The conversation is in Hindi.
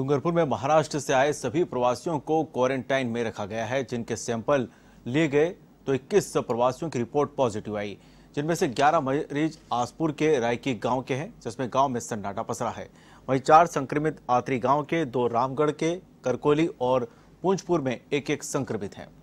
डूंगरपुर में महाराष्ट्र से आए सभी प्रवासियों को क्वारंटाइन में रखा गया है जिनके सैंपल लिए गए तो 21 प्रवासियों की रिपोर्ट पॉजिटिव आई जिनमें से 11 मरीज आसपुर के रायकी गांव के हैं जिसमें गांव में सन्नाटा पसरा है वहीं चार संक्रमित आतरी गांव के दो रामगढ़ के करकोली और पूंजपुर में एक एक संक्रमित हैं